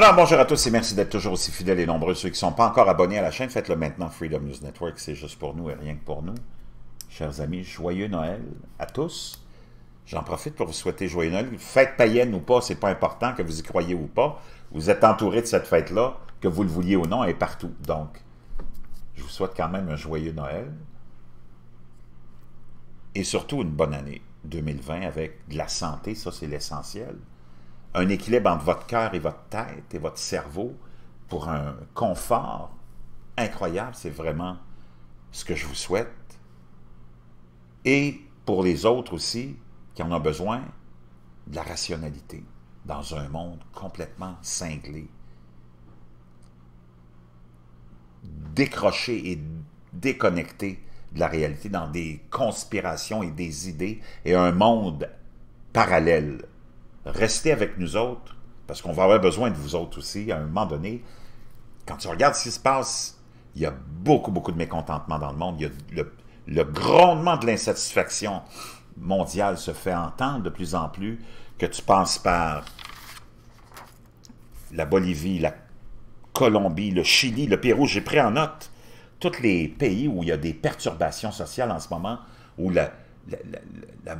Alors, bonjour à tous et merci d'être toujours aussi fidèles et nombreux. Ceux qui ne sont pas encore abonnés à la chaîne, faites-le maintenant. Freedom News Network, c'est juste pour nous et rien que pour nous. Chers amis, joyeux Noël à tous. J'en profite pour vous souhaiter joyeux Noël. Fête païenne ou pas, c'est pas important que vous y croyez ou pas. Vous êtes entouré de cette fête-là, que vous le vouliez ou non, et partout. Donc, je vous souhaite quand même un joyeux Noël. Et surtout une bonne année 2020 avec de la santé, ça c'est l'essentiel un équilibre entre votre cœur et votre tête et votre cerveau pour un confort incroyable. C'est vraiment ce que je vous souhaite. Et pour les autres aussi, qui en ont besoin, de la rationalité dans un monde complètement cinglé, décroché et déconnecté de la réalité dans des conspirations et des idées et un monde parallèle restez avec nous autres, parce qu'on va avoir besoin de vous autres aussi à un moment donné. Quand tu regardes ce qui se passe, il y a beaucoup, beaucoup de mécontentement dans le monde. le, grondement de l'insatisfaction mondiale se fait entendre de plus en plus, que tu penses par la Bolivie, la Colombie, le Chili, le Pérou. J'ai pris en note tous les pays où il y a des perturbations sociales en ce moment, où la,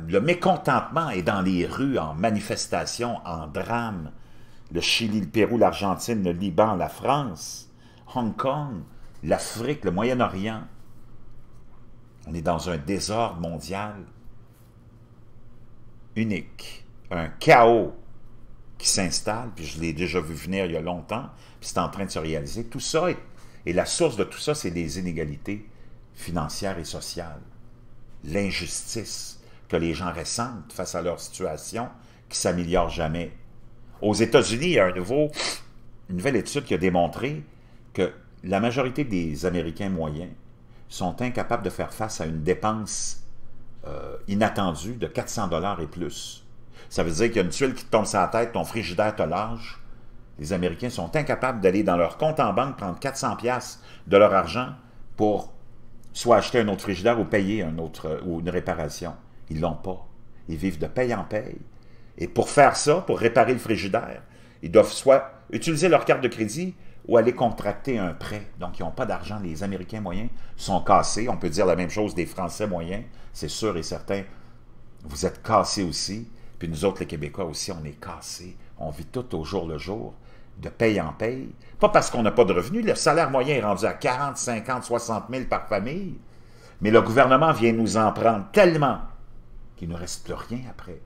le, mécontentement est dans les rues, en manifestation, en drame. Le Chili, le Pérou, l'Argentine, le Liban, la France, Hong Kong, l'Afrique, le Moyen-Orient. On est dans un désordre mondial unique, un chaos qui s'installe, puis je l'ai déjà vu venir il y a longtemps, puis c'est en train de se réaliser. Tout ça, et la source de tout ça, c'est les inégalités financières et sociales l'injustice que les gens ressentent face à leur situation qui s'améliore jamais. Aux États-Unis, il y a un nouveau, une nouvelle étude qui a démontré que la majorité des Américains moyens sont incapables de faire face à une dépense euh, inattendue de 400 dollars et plus. Ça veut dire qu'il y a une tuile qui te tombe sur la tête, ton frigidaire te lâche. Les Américains sont incapables d'aller dans leur compte en banque prendre 400 pièces de leur argent pour soit acheter un autre frigidaire ou payer un autre, euh, ou une réparation. Ils l'ont pas. Ils vivent de paye en paye. Et pour faire ça, pour réparer le frigidaire, ils doivent soit utiliser leur carte de crédit ou aller contracter un prêt. Donc, ils n'ont pas d'argent. Les Américains moyens sont cassés. On peut dire la même chose des Français moyens. C'est sûr et certain. Vous êtes cassés aussi. Puis nous autres, les Québécois aussi, on est cassés. On vit tout au jour le jour de paye en paye, pas parce qu'on n'a pas de revenus, le salaire moyen est rendu à 40, 50, 60 000 par famille, mais le gouvernement vient nous en prendre tellement qu'il ne reste plus rien après.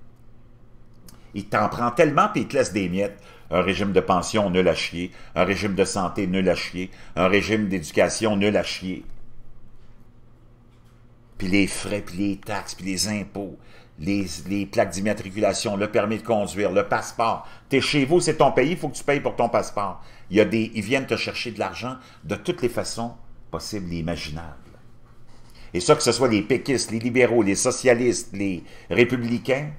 Il t'en prend tellement puis il te laisse des miettes. Un régime de pension, nul à chier. Un régime de santé, nul à chier. Un régime d'éducation, nul à chier. Puis les frais, puis les taxes, puis les impôts les, plaques d'immatriculation, le permis de conduire, le passeport. Tu es chez vous, c'est ton pays, il faut que tu payes pour ton passeport. Il y a des, ils viennent te chercher de l'argent de toutes les façons possibles et imaginables. Et ça, que ce soit les péquistes, les libéraux, les socialistes, les républicains,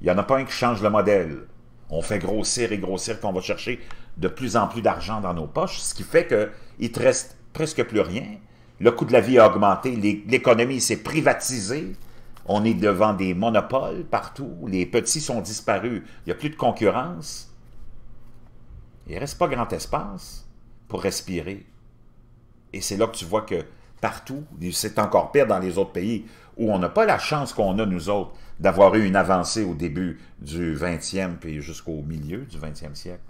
il n'y en a pas un qui change le modèle. On fait grossir et grossir qu'on va chercher de plus en plus d'argent dans nos poches, ce qui fait qu'il ne te reste presque plus rien. Le coût de la vie a augmenté, l'économie s'est privatisée. On est devant des monopoles partout. Les petits sont disparus. Il n'y a plus de concurrence. Il ne reste pas grand espace pour respirer. Et c'est là que tu vois que partout, c'est encore pire dans les autres pays où on n'a pas la chance qu'on a, nous autres, d'avoir eu une avancée au début du 20e puis jusqu'au milieu du 20e siècle.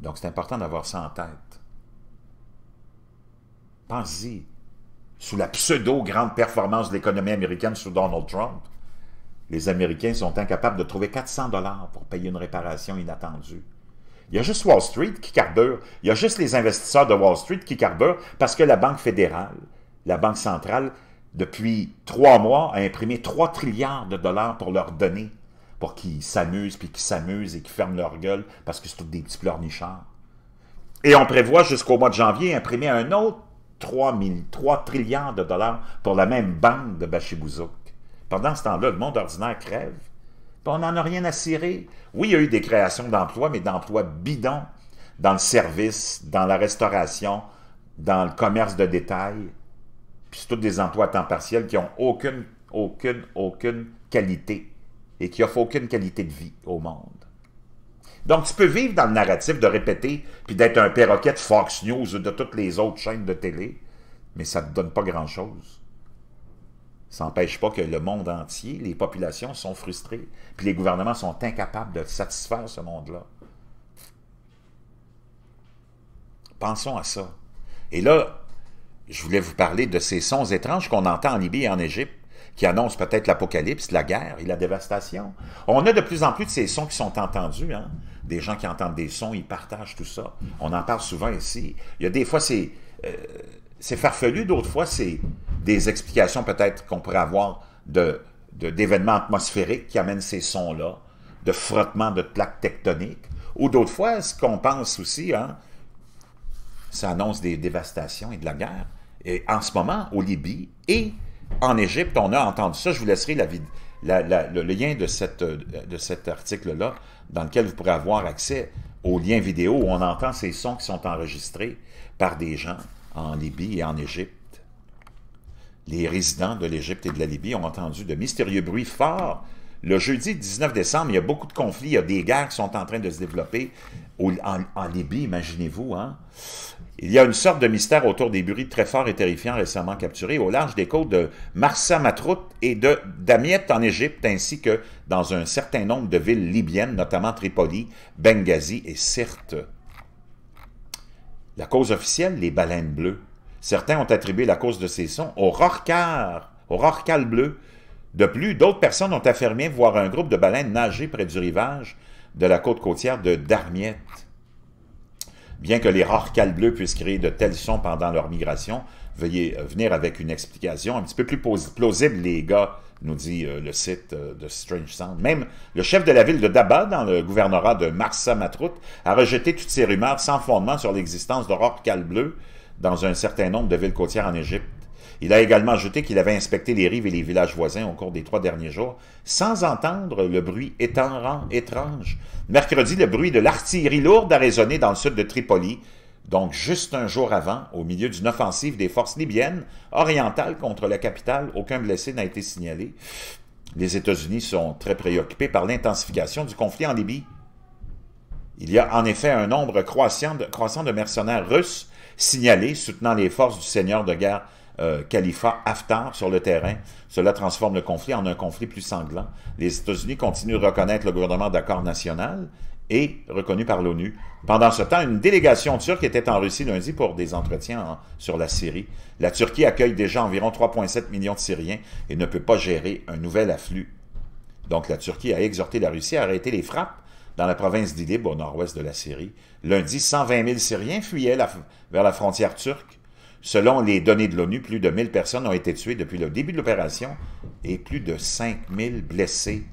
Donc, c'est important d'avoir ça en tête. Pensez-y sous la pseudo-grande performance de l'économie américaine sous Donald Trump, les Américains sont incapables de trouver 400 dollars pour payer une réparation inattendue. Il y a juste Wall Street qui carbure, il y a juste les investisseurs de Wall Street qui carburent parce que la Banque fédérale, la Banque centrale, depuis trois mois, a imprimé 3 trilliards de dollars pour leur donner, pour qu'ils s'amusent, puis qu'ils s'amusent et qu'ils ferment leur gueule parce que c'est tout des petits pleurnichards. Et on prévoit jusqu'au mois de janvier imprimer un autre 3, 000, 3 trilliards de dollars pour la même banque de Bachibouzouk. Pendant ce temps-là, le monde ordinaire crève. on n'en a rien à cirer. Oui, il y a eu des créations d'emplois, mais d'emplois bidons dans le service, dans la restauration, dans le commerce de détail. Puis c'est tous des emplois à temps partiel qui n'ont aucune, aucune, aucune qualité et qui n'offrent aucune qualité de vie au monde. Donc, tu peux vivre dans le narratif de répéter, puis d'être un perroquet de Fox News ou de toutes les autres chaînes de télé, mais ça ne te donne pas grand-chose. Ça n'empêche pas que le monde entier, les populations sont frustrées, puis les gouvernements sont incapables de satisfaire ce monde-là. Pensons à ça. Et là, je voulais vous parler de ces sons étranges qu'on entend en Libye et en Égypte qui annonce peut-être l'apocalypse, la guerre et la dévastation. On a de plus en plus de ces sons qui sont entendus. Hein. Des gens qui entendent des sons, ils partagent tout ça. On en parle souvent ici. Il y a des fois, c'est euh, c'est farfelu, d'autres fois, c'est des explications peut-être qu'on pourrait avoir d'événements de, d'événements atmosphériques qui amènent ces sons-là, de frottements de plaques tectoniques, ou d'autres fois, ce qu'on pense aussi, hein, ça annonce des dévastations et de la guerre. Et en ce moment, au Libye et en Égypte, on a entendu ça. Je vous laisserai le lien de, cet article-là, dans lequel vous pourrez avoir accès aux liens vidéo où on entend ces sons qui sont enregistrés par des gens en Libye et en Égypte. Les résidents de l'Égypte et de la Libye ont entendu de mystérieux bruits forts. Le jeudi 19 décembre, il y a beaucoup de conflits, il y a des guerres qui sont en train de se développer en, Libye, imaginez-vous. Hein? Il y a une sorte de mystère autour des bruits très forts et terrifiants récemment capturés au large des côtes de Marsa Matrout et de Damiette en Égypte, ainsi que dans un certain nombre de villes libyennes, notamment Tripoli, Benghazi et Sirte. La cause officielle, les baleines bleues. Certains ont attribué la cause de ces sons au rorcar, au rorcal bleu. De plus, d'autres personnes ont affirmé voir un groupe de baleines nager près du rivage de la côte côtière de Darmiette. Bien que les rares cales bleus puissent créer de tels sons pendant leur migration, veuillez euh, venir avec une explication un petit peu plus plausible, les gars, nous dit euh, le site euh, de Strange Sound. Même le chef de la ville de Daba, dans le gouvernorat de Marsa Matrout, a rejeté toutes ces rumeurs sans fondement sur l'existence rares cales bleus dans un certain nombre de villes côtières en Égypte. Il a également ajouté qu'il avait inspecté les rives et les villages voisins au cours des trois derniers jours, sans entendre le bruit étrange. étrange. Mercredi, le bruit de l'artillerie lourde a résonné dans le sud de Tripoli, donc juste un jour avant, au milieu d'une offensive des forces libyennes orientales contre la capitale, aucun blessé n'a été signalé. Les États-Unis sont très préoccupés par l'intensification du conflit en Libye. Il y a en effet un nombre croissant de mercenaires russes signalés soutenant les forces du seigneur de guerre califat euh, Haftar sur le terrain. Cela transforme le conflit en un conflit plus sanglant. Les États-Unis continuent de reconnaître le gouvernement d'accord national et reconnu par l'ONU. Pendant ce temps, une délégation turque était en Russie lundi pour des entretiens sur la Syrie. La Turquie accueille déjà environ 3,7 millions de Syriens et ne peut pas gérer un nouvel afflux. Donc la Turquie a exhorté la Russie à arrêter les frappes dans la province d'Idlib, au nord-ouest de la Syrie. Lundi, 120 000 Syriens fuyaient vers la frontière turque Selon les données de l'ONU, plus de 1000 personnes ont été tuées depuis le début de l'opération et plus de 5000 blessés.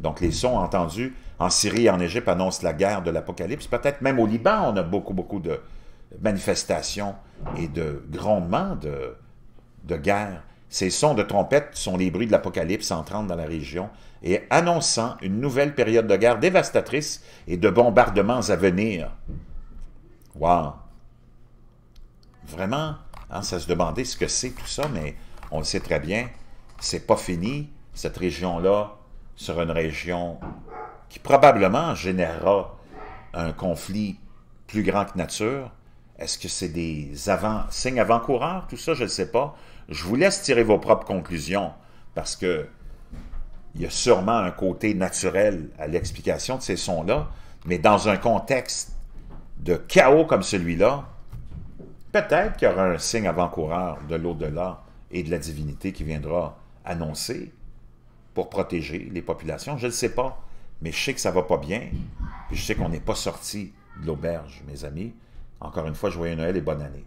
Donc les sons entendus en Syrie et en Égypte annoncent la guerre de l'Apocalypse. Peut-être même au Liban, on a beaucoup, beaucoup de manifestations et de grondements de, de guerre. Ces sons de trompettes sont les bruits de l'Apocalypse entrant dans la région et annonçant une nouvelle période de guerre dévastatrice et de bombardements à venir. Wow! vraiment, hein, ça se demandait ce que c'est tout ça, mais on le sait très bien, c'est pas fini. Cette région-là sera une région qui probablement générera un conflit plus grand que nature. Est-ce que c'est des avant, signes avant-coureurs, tout ça, je ne sais pas. Je vous laisse tirer vos propres conclusions parce que il y a sûrement un côté naturel à l'explication de ces sons-là, mais dans un contexte de chaos comme celui-là, Peut-être qu'il y aura un signe avant-coureur de l'au-delà et de la divinité qui viendra annoncer pour protéger les populations. Je ne sais pas, mais je sais que ça va pas bien. je sais qu'on n'est pas sorti de l'auberge, mes amis. Encore une fois, joyeux Noël et bonne année.